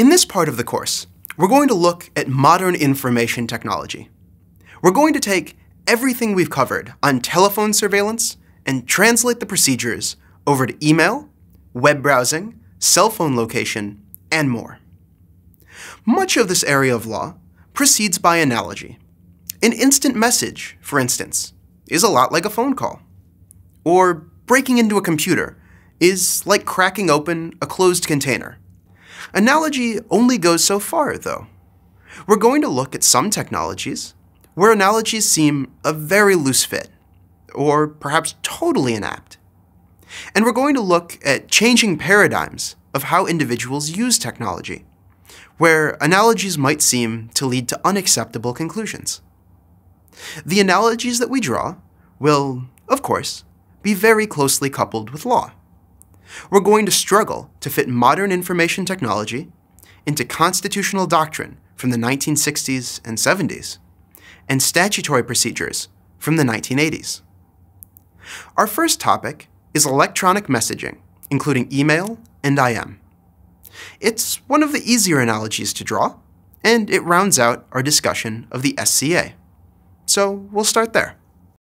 In this part of the course, we're going to look at modern information technology. We're going to take everything we've covered on telephone surveillance and translate the procedures over to email, web browsing, cell phone location, and more. Much of this area of law proceeds by analogy. An instant message, for instance, is a lot like a phone call. Or breaking into a computer is like cracking open a closed container Analogy only goes so far, though. We're going to look at some technologies where analogies seem a very loose fit, or perhaps totally inapt. And we're going to look at changing paradigms of how individuals use technology, where analogies might seem to lead to unacceptable conclusions. The analogies that we draw will, of course, be very closely coupled with law. We're going to struggle to fit modern information technology into constitutional doctrine from the 1960s and 70s and statutory procedures from the 1980s. Our first topic is electronic messaging, including email and IM. It's one of the easier analogies to draw, and it rounds out our discussion of the SCA. So we'll start there.